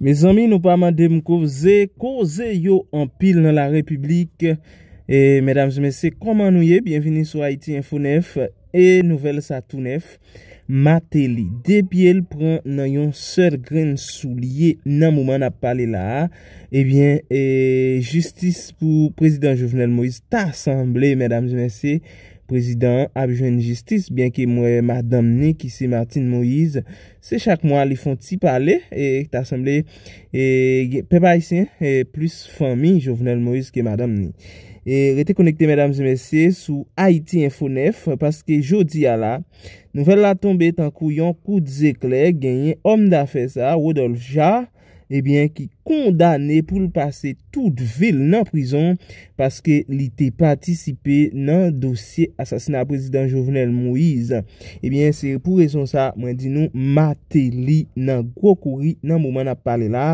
Me zanmi nou pa man dem kouze, kouze yo an pil nan la republik. E, medam zemese, koman nou ye? Bienveni sou Haiti Info 9 e Nouvel Satou 9. Mate li, debi el pran nan yon ser gren sou liye nan mouman ap pale la. E bien, eh, justice pou prezident Jovenel Moïse ta asemble, medam zemese. Président Abjweni Jistis Bien ki mwen Madame Ni Ki si Martine Moïse Se chak mwen li fon ti pale Pe pa isen Plus fami Jovenel Moïse Ki Madame Ni e, Rete konekte mèdames et messieurs Sou Haiti Info 9 Paske jodi ya la Nouvel la tombe tankou yon kout zekle Genye om da fe sa Wodolja ki eh kondane pou li pase tout vil nan prizon paske li te patisipe nan dosye asasina prezident Jovenel Moïse. Ebyen, eh se pou rezon sa, mwen di nou Mateli nan Gokori nan mouman ap pale la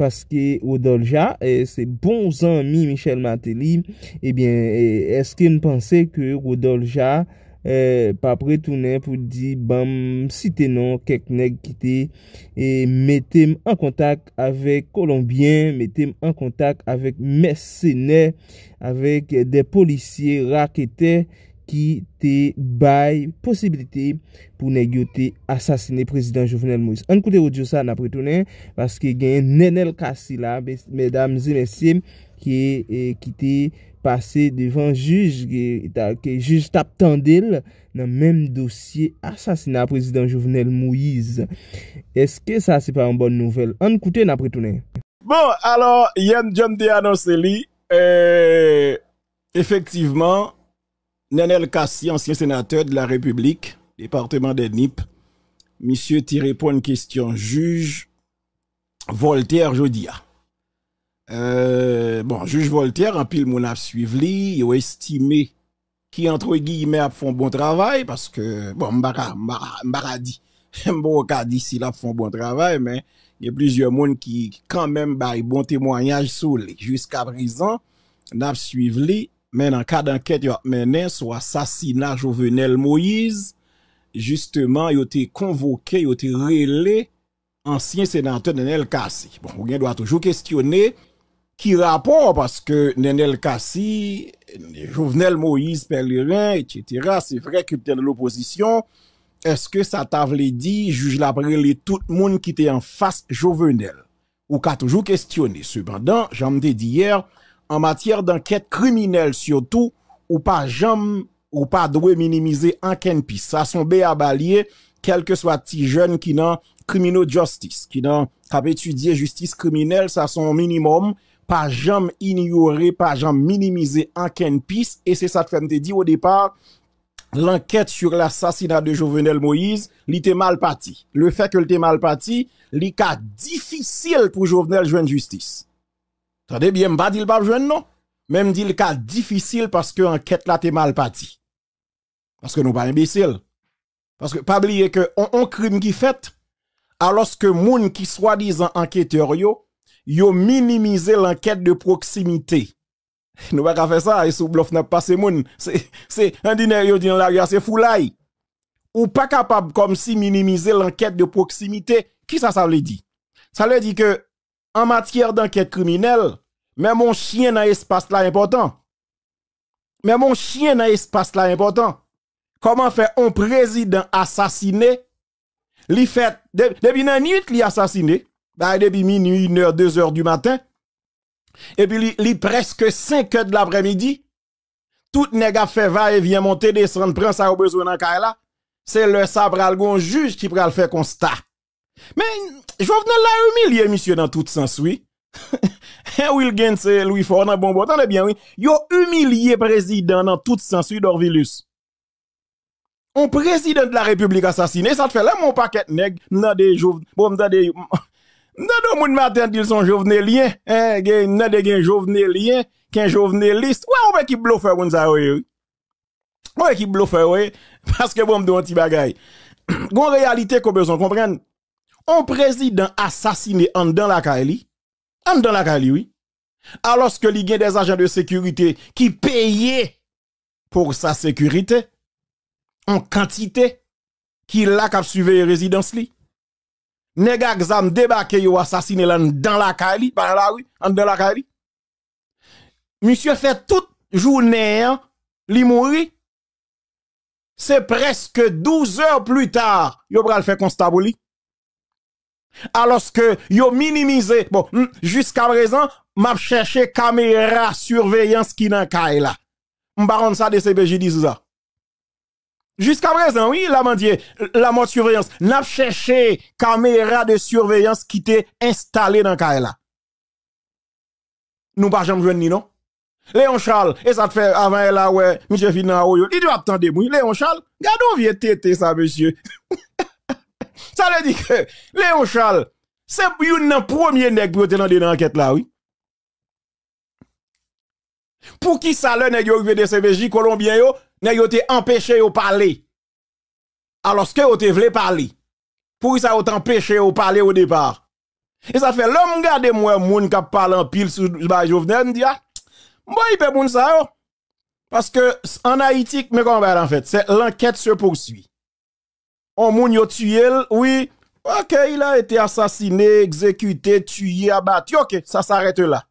paske Rodolja e eh, se bon zanmi Michel Mateli ebyen, eske mpense ke Rodolja Eh, pa pretounen pou di bam sitenon kek neg ki te eh, metem an kontak avek kolombien metem an kontak avek mersene, avek de polisye rakete ki te bay posibilite pou neg yo te asasine prezident jovenel Moise an koute ou diyo sa na pretounen baske gen nenel kasi la medam zemesim eh, ki te Passé devant juge qui juge tap dans le même dossier assassinat président Jovenel Moïse. que ça c'est pas une bonne nouvelle? On koute n'a Bon, alors, yen jom te anonsen li, euh, Effectivement, Nenel Kassi, ancien sénateur de la République département des Nip, Tiré pour une question juge, Voltaire Jodia. Euh, bon, juge Voltaire, en pile mon a suivi, il a estimé qui entre guillemets a bon travail parce que bon, m'bara m'bara dit, a fait bon travail, mais il y a plusieurs monde qui quand même bah bon témoignage sur jusqu'à présent, n'a suivi mais dans cas d'enquête il a mené sur assassinat Jovenel Moïse, justement il a été convoqué, il a été relé ancien sénateur Daniel Kassi. Bon, on doit toujours questionner qui rapport parce que Nenel Kassi, Jovenel Moïse Pellerin, etc., c'est vrai que t'es de l'opposition. Est-ce que ça voulu dit, juge la prélé, tout le monde qui était en face Jovenel? Ou qu'a toujours questionné. Cependant, j'en ai dit hier, en matière d'enquête criminelle surtout, ou pas jamais, ou pas doué minimiser enquête piste. Ça son à balier, quel que soit petit jeune qui n'a criminal justice, qui n'a, étudié justice criminelle, ça son minimum, pas jamais ignorer, pas jamais minimiser en piste. Et c'est ça que me dit au départ, l'enquête sur l'assassinat de Jovenel Moïse, l'était mal parti. Le fait que était mal parti, cas difficile pour Jovenel joindre justice. Attendez bien, m'a dit le pas jeune, non? Même dit le cas difficile parce que l'enquête là t'es mal parti. Parce que nous pas imbéciles. Parce que, pas oublier que, on, on crime qui fait, alors que moun qui soi-disant enquêteur yo, yo minimiser l'enquête de proximité. Nous e pas faire ça, et sous bluff n'a pas ce monde. C'est un diner yo dit la c'est foulay. Ou pas capable comme si minimiser l'enquête de proximité. Qui ça ça veut dire Ça veut dire que en matière d'enquête criminelle, même mon chien dans espace là important. Mais mon chien dans espace là important. Comment faire un président assassiné? Li fait depuis de, une nuit li assassiné bah, ben, depuis minuit, 1 heure, 2 heures du matin, et puis il est presque 5 heures de l'après-midi, tout nèg fait va et vient monter, descendre, prendre ça au besoin dans là. C'est le sabre algon juge qui pral faire constat. Mais, je venais l'a l'humilier, monsieur, dans tout sens, oui. Eh, Wilgen, c'est Louis Fort, dans bon attendez bien, oui. Yo humilié président dans tout sens, oui, d'Orvilus. Un président de la République assassiné, ça te fait là mon paquet nègre dans des jours, bon, des, Nan do moun matin dil son jovenelien, eh, gen, hein, nan de gen jovenelien, ken joveneliste, ouè, ouais, on qui blofe moun sa wè Ouais qui ki que Parce que bon mdou un petit bagay. Gon realite ko bezon on président assassiné en dans la Kaili, en dans la Kaili, oui. Alors que li des agents de sécurité qui payaient pour sa sécurité en quantité qui la cap suivait résidence li. Nega exam débarqué yo assassiné dans la Cali, par la rue, dans la Cali. Monsieur fait toute journée, hein, li mourit. C'est presque 12 heures plus tard, yo pral fait constat Alors que yo minimisé, bon, hmm, jusqu'à présent, m'a cherché caméra surveillance qui dans nan là. M'baron ça de CBJ 10 ça. Jusqu'à présent, oui, la mendier, la mode surveillance, n'a cherché caméra de surveillance qui était installée dans cas-là. Nous pas jamais ni non. Léon Charles, et ça te fait avant elle là, ouais, monsieur Finao, oh, il doit attendre oui. Léon Charles, garde on vient tété ça, monsieur. ça veut dire que Léon Charles, c'est un premier nègre pour dans l'enquête là, oui. Pour qui ça le est arrivé de CBJ, Colombien yo, ne yo te empêché de parler. Alors que yo te vle parler. Pour ça yo empêché de parler au départ. Et ça fait l'homme garde moi moun kap parle en pile sur ba Jovenel m'di ah boy pe moun sa yo. Parce que en Haïti mais comment en fait, l'enquête se poursuit. On moun yo tué, oui, OK, il a été assassiné, exécuté, tué, abattu. OK, ça s'arrête là.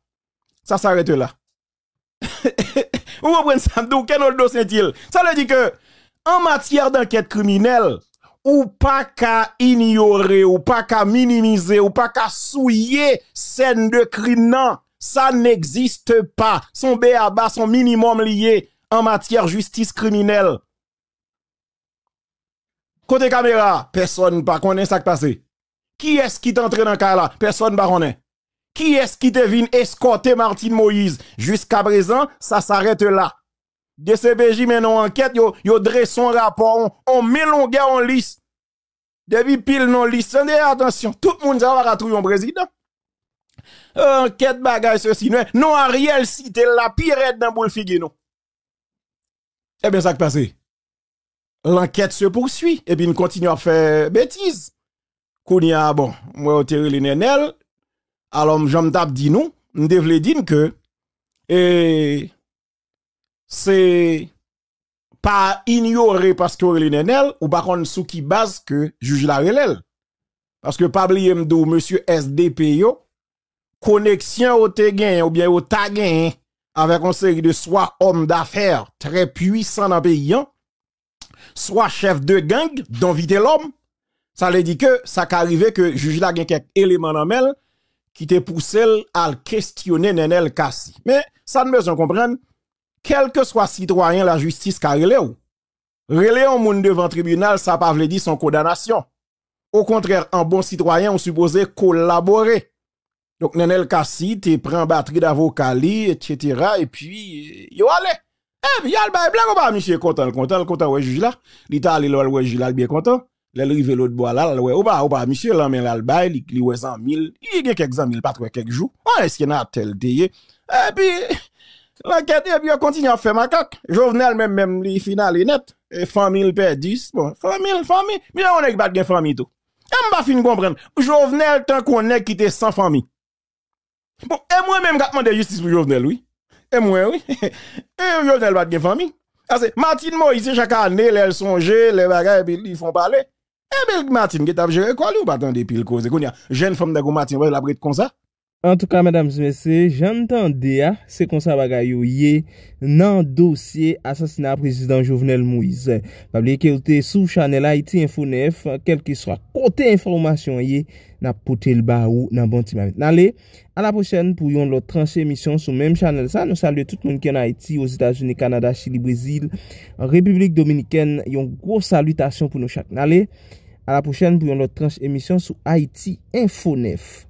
Ça s'arrête là. Vous comprenez ça? Quel le dossier il Ça veut dire que, en matière d'enquête criminelle, ou pas qu'à ignorer, ou pas qu'à minimiser, ou pas qu'à souiller scène de crime, non. Ça n'existe pas. Son bas son minimum lié en matière justice criminelle. Côté caméra, personne ne connaît ça qui passé. Qui est-ce qui est entré dans le cas là? Personne ne connaît. Qui est-ce qui devine escorter Martin Moïse jusqu'à présent Ça s'arrête là. DCBJ menon enquête, yo, yo un rapport, on, on met longueur en liste. Depuis pile non liste, attention, tout le monde va retrouver un président. Enquête bagage ceci, non, non Ariel cité la pire dans boule figue non. Eh bien ça qui passe. L'enquête se poursuit et bien, on continue à faire bêtises. Kounia, bon, moi, au les alors, j'en tape dit nous, nous dire que et c'est pas ignorer parce que les ou par contre sous qui base que juge la relève. Parce que pas m'dou monsieur SDP connexion au te ou bien au ta avec un série de soit homme d'affaires très puissant dans le pays, hein. soit chef de gang, d'inviter l'homme. Ça veut dit que ça qu'arrivait que juge la gen quelques éléments dans qui te poussé à questionner Nenel Kassi. Mais ça ne me besoin comprendre, quel que soit citoyen la justice carré relé ou, relé un monde devant tribunal, ça pas veut dire son condamnation. Au contraire, un bon citoyen, on supposé collaborer. Donc, Nenel Kassi, tu prends batterie d'avocat, etc. Et puis, yo allez. Eh, bien, il y a le bail blanc ou pas, monsieur, content, content, content, ouais, juge là. L'Italie, le juge là, bien content l'arrivée l'autre bois là, ouais, ou pas, ou pas, monsieur, là, mais là, le bail, il ouais 100 000, il y a quelques 100 000, pas trop quelques jours. On est-ce qu'il y en a tel Et puis, l'enquête, et puis, on continue à faire ma macaque. Jovenel, même, même, les finales net. Et famille perd 10, bon, famille, famille, mais là, on est pas de famille tout. Et m'a fin comprendre. Jovenel, tant qu'on est quitté sans famille. Bon, et moi-même, je demande justice pour Jovenel, oui. Et moi, oui. Et Jovenel, pas de famille. Martine Moïse, chaque année, elle songe, les bagages, ils font parler. Eh bien, Martin, qui t'a géré quoi, lui, ou pas, attendez, puis le cause. Jeune femme de Martin, ouais, la comme ça. En tout ka, mesdames et messieurs, j'entendais se kon sa bagayou ye nan dosye asasina prezident Jovenel Moïse. Bab liye ke ou bon te sou chanel Haiti Info 9 kel ki sra kote informasyon ye na pote lba ou nan bantimamit. Nale, a la pochene pou yon lot tranche emisyon sou menm chanel sa. Nou salye tout moun ken Haiti, os Itazouni, Kanada, Chili, Brezil, Republik Dominiken, yon gros salutation pou nou chak. Nale, a la pochene pou yon lot tranche emisyon sou Haiti Info 9.